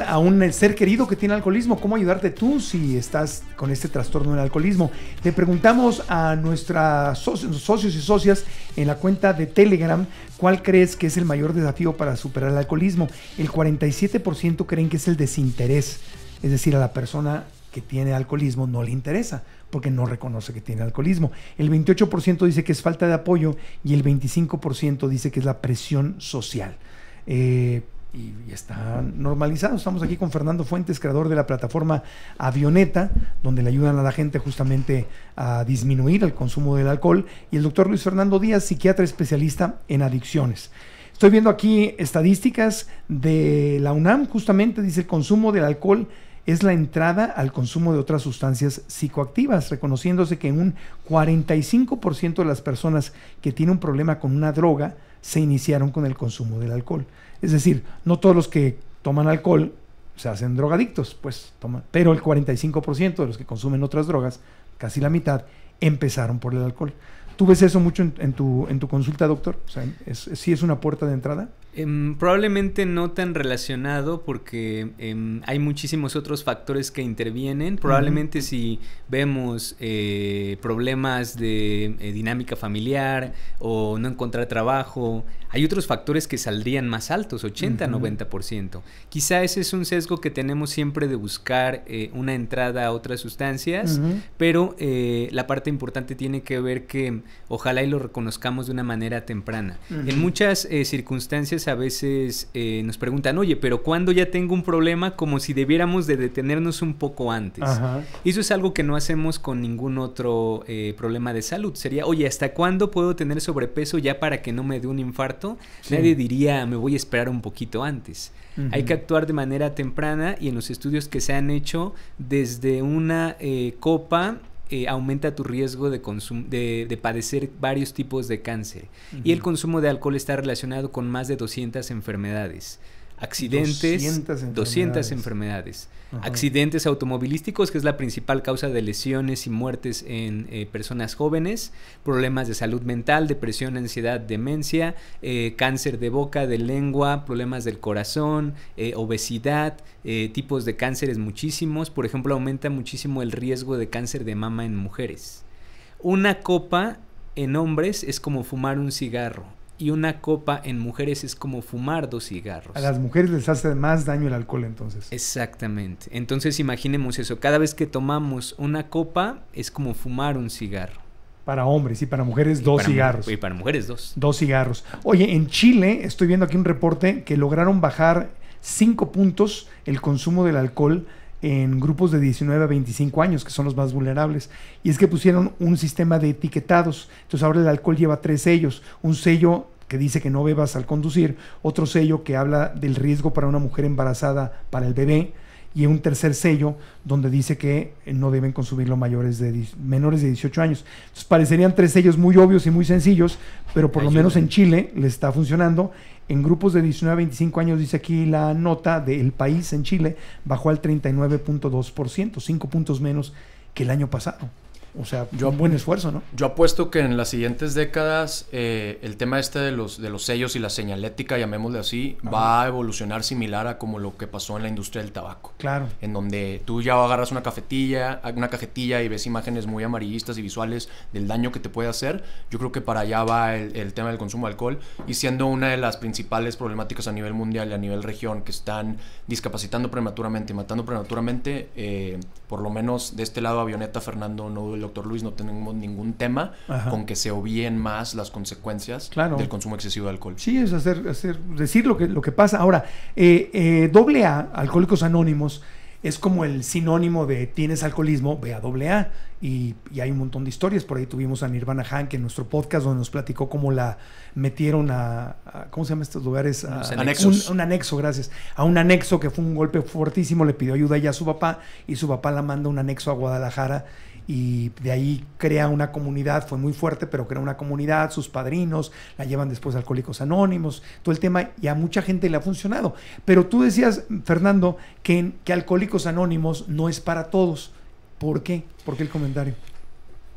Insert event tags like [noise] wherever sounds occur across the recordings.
a un ser querido que tiene alcoholismo? ¿Cómo ayudarte tú si estás con este trastorno del alcoholismo? Le preguntamos a nuestros socios y socias en la cuenta de Telegram cuál crees que es el mayor desafío para superar el alcoholismo. El 47% creen que es el desinterés, es decir, a la persona que tiene alcoholismo no le interesa porque no reconoce que tiene alcoholismo. El 28% dice que es falta de apoyo y el 25% dice que es la presión social. Eh, y, está normalizado. Estamos aquí con Fernando Fuentes, creador de la plataforma Avioneta, donde le ayudan a la gente justamente a disminuir el consumo del alcohol, y el doctor Luis Fernando Díaz, psiquiatra especialista en adicciones. Estoy viendo aquí estadísticas de la UNAM, justamente dice el consumo del alcohol es la entrada al consumo de otras sustancias psicoactivas, reconociéndose que un 45% de las personas que tienen un problema con una droga se iniciaron con el consumo del alcohol. Es decir, no todos los que toman alcohol se hacen drogadictos, pues toman, pero el 45% de los que consumen otras drogas, casi la mitad, empezaron por el alcohol. ¿Tú ves eso mucho en, tu, en tu, consulta, doctor? O ¿es, ¿sí es una puerta de entrada? Em, probablemente no tan relacionado porque em, hay muchísimos otros factores que intervienen. Probablemente si vemos eh, problemas de eh, dinámica familiar o no encontrar trabajo, hay otros factores que saldrían más altos, 80, 90%. Quizá ese es un sesgo que tenemos siempre de buscar eh, una entrada a otras sustancias, pero la parte importante tiene que ver que ojalá y lo reconozcamos de una manera temprana. En muchas eh, circunstancias a veces eh, nos preguntan, oye, pero ¿cuándo ya tengo un problema? Como si debiéramos de detenernos un poco antes. Eso es algo que no hacemos con ningún otro eh, problema de salud. Sería, oye, ¿hasta cuándo puedo tener sobrepeso ya para que no me dé un infarto? Nadie diría, me voy a esperar un poquito antes. Hay que actuar de manera temprana y en los estudios que se han hecho desde una copa eh, aumenta tu riesgo de, de, padecer varios tipos de cáncer. Y el consumo de alcohol está relacionado con más de 200 enfermedades accidentes, 200 enfermedades, accidentes automovilísticos, que es la principal causa de lesiones y muertes en eh, personas jóvenes, problemas de salud mental, depresión, ansiedad, demencia, eh, cáncer de boca, de lengua, problemas del corazón, eh, obesidad, tipos de cánceres muchísimos, por ejemplo, aumenta muchísimo el riesgo de cáncer de mama en mujeres. Una copa en hombres es como fumar un cigarro y una copa en mujeres es como fumar dos cigarros. A las mujeres les hace más daño el alcohol entonces. Exactamente. Entonces imaginemos eso, cada vez que tomamos una copa es como fumar un cigarro. Para hombres y para mujeres dos cigarros. Y para mujeres dos. Dos cigarros. Oye, en Chile estoy viendo aquí un reporte que lograron bajar cinco puntos el consumo del alcohol en grupos de 19 a 25 años, que son los más vulnerables. Y es que pusieron un sistema de etiquetados. Entonces ahora el alcohol lleva tres sellos. Un sello que dice que no bebas al conducir, otro sello que habla del riesgo para una mujer embarazada para el bebé y un tercer sello donde dice que eh, no deben consumirlo mayores de menores de 18 años. Entonces parecerían tres sellos muy obvios y muy sencillos, pero por lo menos en Chile le está funcionando en grupos de 19 a 25 años, dice aquí la nota del país en Chile, bajó al 39.2%, 5 puntos menos que el año pasado. O sea, yo, un buen esfuerzo, ¿no? Yo apuesto que en las siguientes décadas eh, el tema este de los, de los sellos y la señalética, llamémosle así, va a evolucionar similar a como lo que pasó en la industria del tabaco. Claro. En donde tú ya agarras una cafetilla, una cajetilla y ves imágenes muy amarillistas y visuales del daño que te puede hacer. Yo creo que para allá va el, el tema del consumo de alcohol y siendo una de las principales problemáticas a nivel mundial y a nivel región que están discapacitando prematuramente y matando prematuramente, eh, por lo menos de este lado avioneta Fernando no doctor Luis no tenemos ningún tema con que se obvien más las consecuencias del consumo excesivo de alcohol. Sí, es hacer, hacer decir lo que, lo que pasa. Ahora, eh, eh doble A, Alcohólicos Anónimos, es como el sinónimo de tienes alcoholismo, ve a doble A. Y, hay un montón de historias. Por ahí tuvimos a Nirvana Hank en nuestro podcast donde nos platicó cómo la metieron a, ¿cómo se llaman estos lugares? Un, anexo, gracias. A un anexo que fue un golpe fuertísimo, le pidió ayuda ya a su papá y su papá la manda un anexo a Guadalajara y de ahí crea una comunidad, fue muy fuerte, pero crea una comunidad, sus padrinos, la llevan después Alcohólicos Anónimos, todo el tema, y a mucha gente le ha funcionado. Pero tú decías, Fernando, que, que Alcohólicos Anónimos no es para todos. ¿Por qué? ¿Por qué el comentario?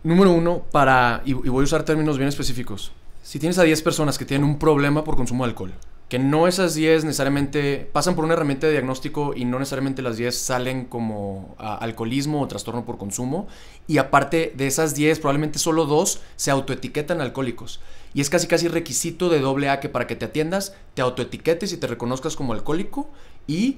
Número uno, para, y voy a usar términos bien específicos, si tienes a 10 personas que tienen un problema por consumo de alcohol, no esas 10 necesariamente pasan por una herramienta de diagnóstico y no necesariamente las 10 salen como ah, alcoholismo o trastorno por consumo. Y aparte de esas 10, probablemente solo dos se autoetiquetan alcohólicos. Y es casi casi requisito de doble A que para que te atiendas, te autoetiquetes y te reconozcas como alcohólico y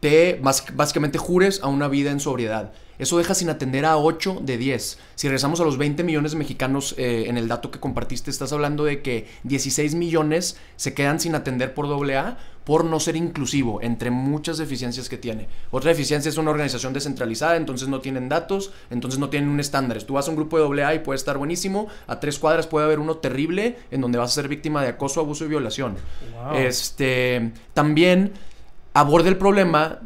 te básicamente jures a una vida en sobriedad. Eso deja sin atender a 8 de 10. Si regresamos a los 20 millones de mexicanos eh, en el dato que compartiste, estás hablando de que 16 millones se quedan sin atender por AA por no ser inclusivo, entre muchas deficiencias que tiene. Otra deficiencia es una organización descentralizada, entonces no tienen datos, entonces no tienen un estándar. Tú vas a un grupo de AA y puede estar buenísimo, a tres cuadras puede haber uno terrible en donde vas a ser víctima de acoso, abuso y violación. Este, también Aborde el problema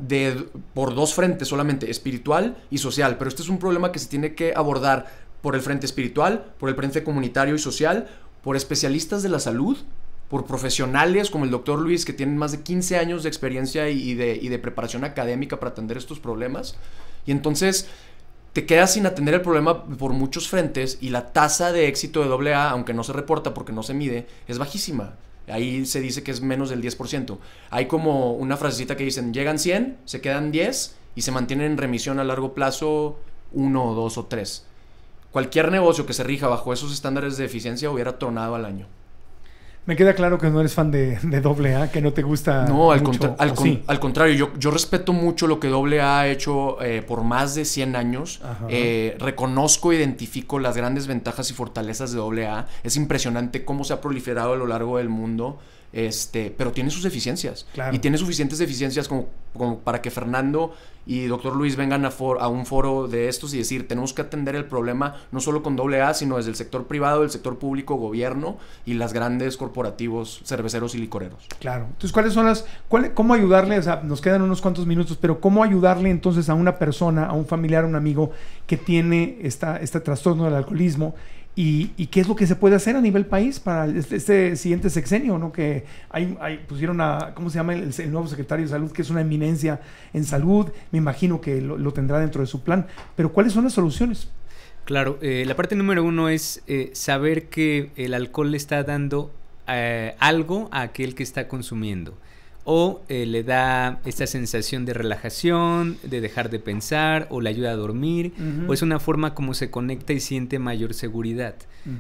por dos frentes solamente, espiritual y social. Pero este es un problema que se tiene que abordar por el frente espiritual, por el frente comunitario y social, por especialistas de la salud, por profesionales como el doctor Luis, que tienen más de 15 años de experiencia y de, y de preparación académica para atender estos problemas. Y entonces te quedas sin atender el problema por muchos frentes y la tasa de éxito de doble A, aunque no se reporta porque no se mide, es bajísima. Ahí se dice que es menos del 10%. Hay como una frasecita que dicen, llegan 100, se quedan 10 y se mantienen en remisión a largo plazo 1 2 o 3. Cualquier negocio que se rija bajo esos estándares de eficiencia hubiera tronado al año. Me queda claro que no eres fan de, de AA, que no te gusta. No, al, mucho, al, contrario, yo, yo, respeto mucho lo que AA ha hecho eh, por más de 100 años. Eh, reconozco, identifico las grandes ventajas y fortalezas de AA. Es impresionante cómo se ha proliferado a lo largo del mundo. Este, pero tiene sus deficiencias. Y tiene suficientes eficiencias como, para que Fernando y doctor Luis vengan a, a, un foro de estos y decir, tenemos que atender el problema no solo con A sino desde el sector privado, el sector público, gobierno y las grandes corporativos, cerveceros y licoreros. Claro. Entonces, ¿cuáles son las, cómo ayudarles? nos quedan unos cuantos minutos, pero ¿cómo ayudarle entonces a una persona, a un familiar, a un amigo que tiene esta, este trastorno del alcoholismo? Y, qué es lo que se puede hacer a nivel país para este, este siguiente sexenio, ¿no? Que hay, pusieron a, ¿cómo se llama? El, nuevo secretario de salud, que es una eminencia en salud, me imagino que lo, tendrá dentro de su plan, pero ¿cuáles son las soluciones? Claro, eh, la parte número uno es eh, saber que el alcohol le está dando eh, algo a aquel que está consumiendo o eh, le da esta sensación de relajación, de dejar de pensar, o le ayuda a dormir, o es una forma como se conecta y siente mayor seguridad.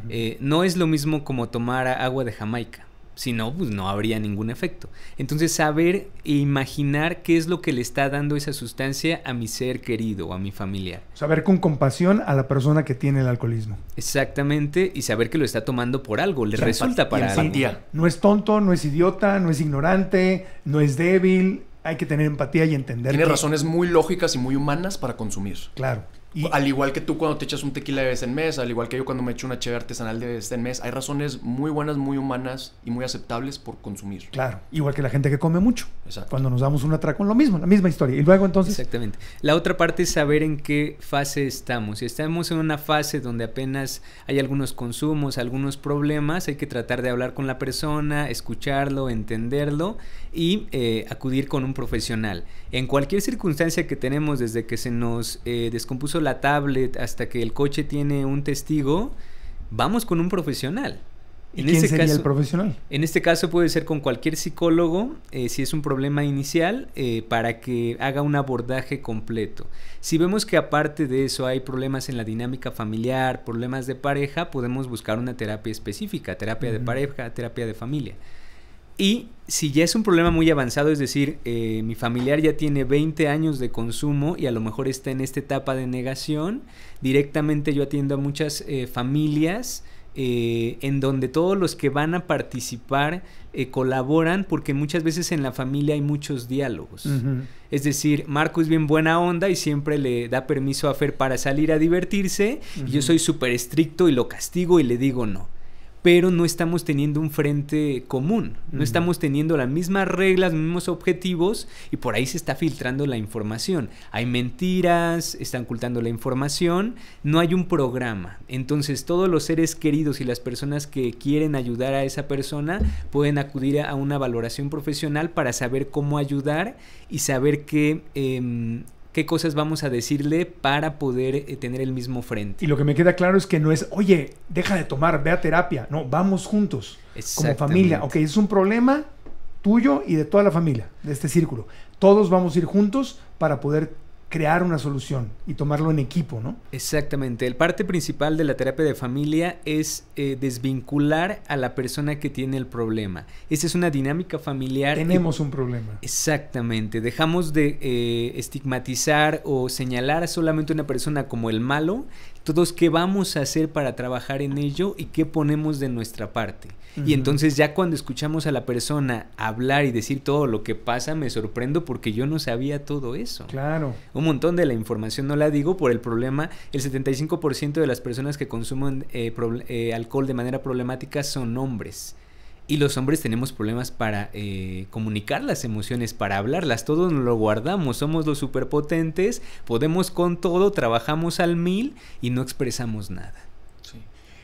Eh, no es lo mismo como tomar agua de Jamaica. Si no, pues no habría ningún efecto. Entonces, saber e imaginar qué es lo que le está dando esa sustancia a mi ser querido o a mi familiar. Saber con compasión a la persona que tiene el alcoholismo. Exactamente, y saber que lo está tomando por algo, le resulta para algo. No es tonto, no es idiota, no es ignorante, no es débil. Hay que tener empatía y entender. Tiene razones muy lógicas y muy humanas para consumir. Claro. Y, al igual que tú cuando te echas un tequila de vez en mes, al igual que yo cuando me echo una cheve artesanal de vez en mes, hay razones muy buenas, muy humanas y muy aceptables por consumir. Claro, igual que la gente que come mucho. Cuando nos damos un atraco, lo mismo, la misma historia. Y luego entonces... Exactamente. La otra parte es saber en qué fase estamos. Si estamos en una fase donde apenas hay algunos consumos, algunos problemas, hay que tratar de hablar con la persona, escucharlo, entenderlo y eh, acudir con un profesional. En cualquier circunstancia que tenemos desde que se nos eh, descompuso la tablet hasta que el coche tiene un testigo, vamos con un profesional. en quién este caso, el profesional? En este caso puede ser con cualquier psicólogo, eh, si es un problema inicial, eh, para que haga un abordaje completo. Si vemos que aparte de eso hay problemas en la dinámica familiar, problemas de pareja, podemos buscar una terapia específica, terapia de pareja, terapia de familia. Y si ya es un problema muy avanzado, es decir, eh, mi familiar ya tiene 20 años de consumo y a lo mejor está en esta etapa de negación, directamente yo atiendo a muchas eh, familias eh, en donde todos los que van a participar colaboran porque muchas veces en la familia hay muchos diálogos. Es decir, Marco es bien buena onda y siempre le da permiso a Fer para salir a divertirse y yo soy súper estricto y lo castigo y le digo no pero no estamos teniendo un frente común, no estamos teniendo las mismas reglas, los mismos objetivos y por ahí se está filtrando la información. Hay mentiras, están ocultando la información, no hay un programa. Entonces todos los seres queridos y las personas que quieren ayudar a esa persona pueden acudir a una valoración profesional para saber cómo ayudar y saber que... Em, qué cosas vamos a decirle para poder eh, tener el mismo frente. Y lo que me queda claro es que no es, oye, deja de tomar, ve a terapia. No, vamos juntos, como familia. Ok, es un problema tuyo y de toda la familia, de este círculo. Todos vamos a ir juntos para poder crear una solución y tomarlo en equipo, ¿no? Exactamente. El parte principal de la terapia de familia es eh, desvincular a la persona que tiene el problema. Esa es una dinámica familiar. Tenemos un problema. Exactamente. Dejamos de eh, estigmatizar o señalar a solamente una persona como el malo todos qué vamos a hacer para trabajar en ello y qué ponemos de nuestra parte. Y entonces ya cuando escuchamos a la persona hablar y decir todo lo que pasa, me sorprendo porque yo no sabía todo eso. Claro. Un montón de la información, no la digo por el problema, el 75% de las personas que consumen eh, eh, alcohol de manera problemática son hombres. Y los hombres tenemos problemas para eh, comunicar las emociones, para hablarlas. Todos nos lo guardamos, somos los superpotentes, podemos con todo, trabajamos al mil y no expresamos nada.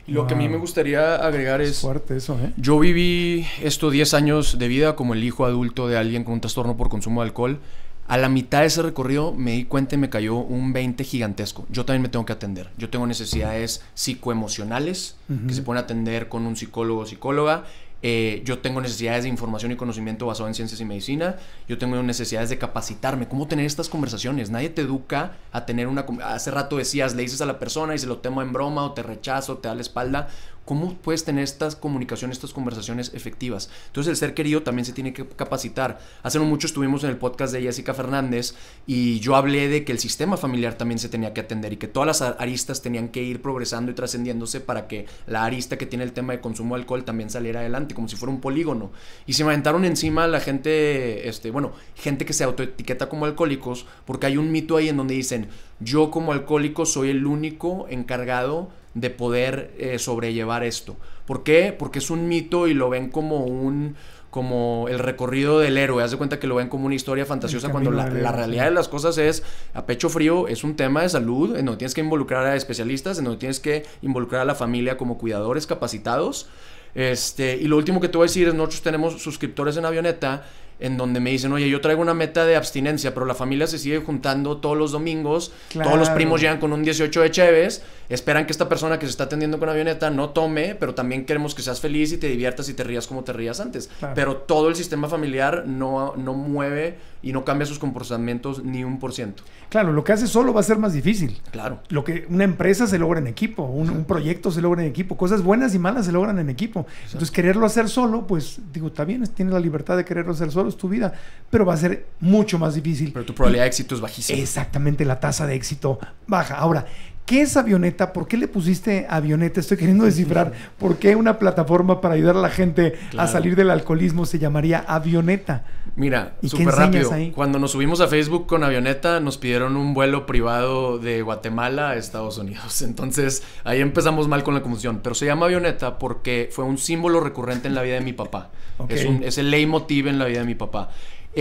lo que a mí me gustaría agregar es... fuerte eso, ¿eh? Yo viví estos 10 años de vida como el hijo adulto de alguien con un trastorno por consumo de alcohol. A la mitad de ese recorrido me di cuenta y me cayó un 20 gigantesco. Yo también me tengo que atender. Yo tengo necesidades psicoemocionales que se pueden atender con un psicólogo o psicóloga eh, yo tengo necesidades de información y conocimiento basado en ciencias y medicina. Yo tengo necesidades de capacitarme. ¿Cómo tener estas conversaciones? Nadie te educa a tener una... Hace rato decías, le dices a la persona y se lo temo en broma o te rechazo, te da la espalda. ¿Cómo puedes tener estas comunicaciones, estas conversaciones efectivas? Entonces el ser querido también se tiene que capacitar. Hace mucho estuvimos en el podcast de Jessica Fernández y yo hablé de que el sistema familiar también se tenía que atender y que todas las aristas tenían que ir progresando y trascendiéndose para que la arista que tiene el tema de consumo de alcohol también saliera adelante, como si fuera un polígono. Y se me aventaron encima la gente, este, bueno, gente que se autoetiqueta como alcohólicos, porque hay un mito ahí en donde dicen, yo como alcohólico soy el único encargado de poder eh, sobrellevar esto. ¿Por qué? Porque es un mito y lo ven como un como el recorrido del héroe. Haz de cuenta que lo ven como una historia fantasiosa cuando la, realidad de las cosas es, a pecho frío, es un tema de salud en donde tienes que involucrar a especialistas, en donde tienes que involucrar a la familia como cuidadores capacitados. Este, y lo último que te voy a decir es, nosotros tenemos suscriptores en Avioneta en donde me dicen, oye, yo traigo una meta de abstinencia, pero la familia se sigue juntando todos los domingos, todos los primos llegan con un 18 de Cheves, esperan que esta persona que se está atendiendo con avioneta no tome, pero también queremos que seas feliz y te diviertas y te rías como te rías antes. Pero todo el sistema familiar no, no mueve y no cambia sus comportamientos ni un por ciento. Claro, lo que hace solo va a ser más difícil. Claro. Lo que una empresa se logra en equipo, un, proyecto se logra en equipo, cosas buenas y malas se logran en equipo. Entonces, quererlo hacer solo, pues digo, está bien, tienes la libertad de quererlo hacer solo, es tu vida, pero va a ser mucho más difícil. Pero tu probabilidad de éxito es bajísima. Exactamente, la tasa de éxito baja. Ahora, ¿Qué es avioneta? ¿Por qué le pusiste avioneta? Estoy queriendo descifrar por qué una plataforma para ayudar a la gente a salir del alcoholismo se llamaría avioneta. Mira, súper rápido. Cuando nos subimos a Facebook con avioneta, nos pidieron un vuelo privado de Guatemala a Estados Unidos. [laughs] Entonces, ahí empezamos mal con la confusión. Pero se llama avioneta porque fue un símbolo recurrente en la vida de mi papá. es, un, es el leitmotiv en la vida de mi papá.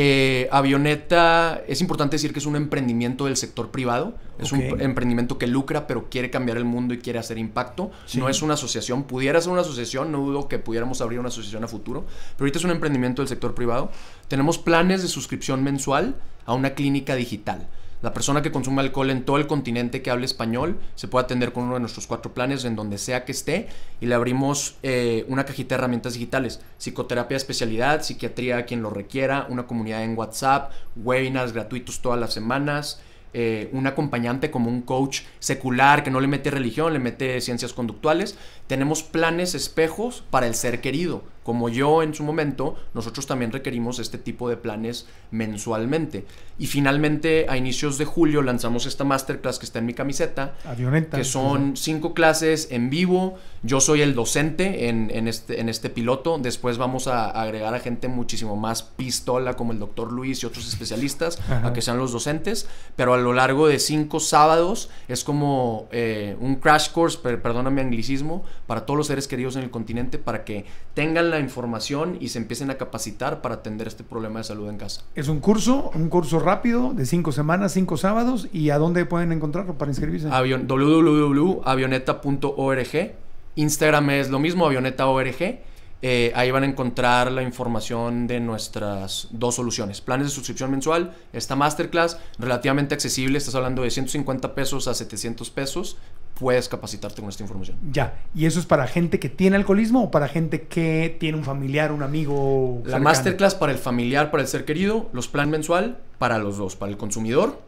Eh, avioneta, es importante decir que es un emprendimiento del sector privado, es un emprendimiento que lucra pero quiere cambiar el mundo y quiere hacer impacto, no es una asociación, pudiera ser una asociación, no dudo que pudiéramos abrir una asociación a futuro, pero ahorita es un emprendimiento del sector privado. Tenemos planes de suscripción mensual a una clínica digital. La persona que consume alcohol en todo el continente que hable español se puede atender con uno de nuestros cuatro planes en donde sea que esté y le abrimos eh, una cajita de herramientas digitales, psicoterapia especialidad, psiquiatría a quien lo requiera, una comunidad en WhatsApp, webinars gratuitos todas las semanas. Eh, un acompañante como un coach secular que no le mete religión, le mete ciencias conductuales. Tenemos planes espejos para el ser querido como yo en su momento, nosotros también requerimos este tipo de planes mensualmente. Y finalmente, a inicios de julio, lanzamos esta masterclass que está en mi camiseta, Avioneta, que son cinco clases en vivo. Yo soy el docente en, este, este, piloto. Después vamos a agregar a gente muchísimo más pistola, como el doctor Luis y otros especialistas, a que sean los docentes. Pero a lo largo de cinco sábados es como eh, un crash course, per, anglicismo, para todos los seres queridos en el continente, para que tengan la información y se empiecen a capacitar para atender este problema de salud en casa. Es un curso, un curso rápido de cinco semanas, cinco sábados. ¿Y a dónde pueden encontrarlo para inscribirse? Avion, www.avioneta.org. Instagram es lo mismo, avioneta.org. Eh, ahí van a encontrar la información de nuestras dos soluciones. Planes de suscripción mensual, esta masterclass, relativamente accesible, estás hablando de 150 pesos a 700 pesos puedes capacitarte con esta información. Ya, ¿y eso es para gente que tiene alcoholismo o para gente que tiene un familiar, un amigo? La masterclass para el familiar, para el ser querido, los plan mensual para los dos, para el consumidor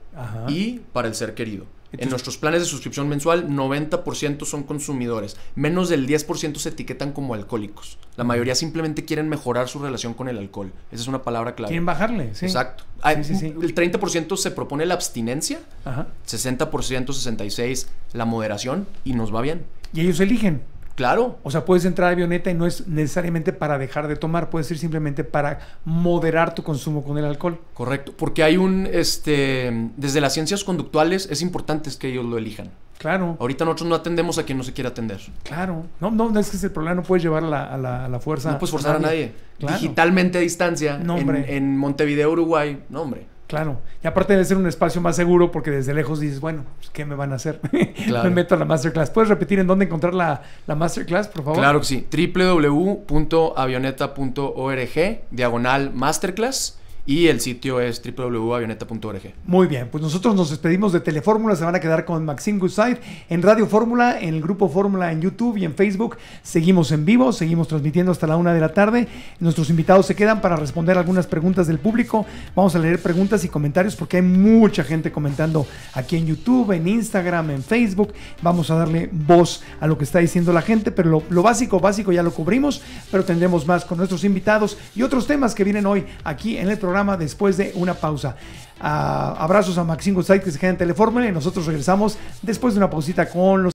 y para el ser querido en nuestros planes de suscripción mensual, 90% son consumidores. Menos del 10% se etiquetan como alcohólicos. La mayoría simplemente quieren mejorar su relación con el alcohol. Esa es una palabra clave. Quieren bajarle, sí. Exacto. El 30% se propone la abstinencia, Ajá. 60%, 66% la moderación y nos va bien. Y ellos eligen. Claro. O sea, puedes entrar a avioneta y no es necesariamente para dejar de tomar, Puedes ir simplemente para moderar tu consumo con el alcohol. Correcto, porque hay un, este, desde las ciencias conductuales es importante que ellos lo elijan. Claro. Ahorita nosotros no atendemos a quien no se quiera atender. Claro. No, no, es que es el problema, no puedes llevar a la, la, fuerza. No puedes forzar a nadie. Digitalmente a distancia. No, en, en Montevideo, Uruguay. No, hombre. Claro, y aparte debe ser un espacio más seguro porque desde lejos dices, bueno, pues, ¿qué me van a hacer? [laughs] me meto a la masterclass. ¿Puedes repetir en dónde encontrar la, la masterclass, por favor? Claro que sí, www.avioneta.org, diagonal masterclass y el sitio es www.avioneta.org. Muy bien, pues nosotros nos despedimos de Telefórmula, se van a quedar con Maxim Goodside en Radio Fórmula, en el Grupo Fórmula en YouTube y en Facebook. Seguimos en vivo, seguimos transmitiendo hasta la una de la tarde. Nuestros invitados se quedan para responder algunas preguntas del público. Vamos a leer preguntas y comentarios porque hay mucha gente comentando aquí en YouTube, en Instagram, en Facebook. Vamos a darle voz a lo que está diciendo la gente, pero lo, lo básico, básico ya lo cubrimos, pero tendremos más con nuestros invitados y otros temas que vienen hoy aquí en el programa después de una pausa. Ah, abrazos a Maxingo sites que se queda en nosotros regresamos después de una pausita con los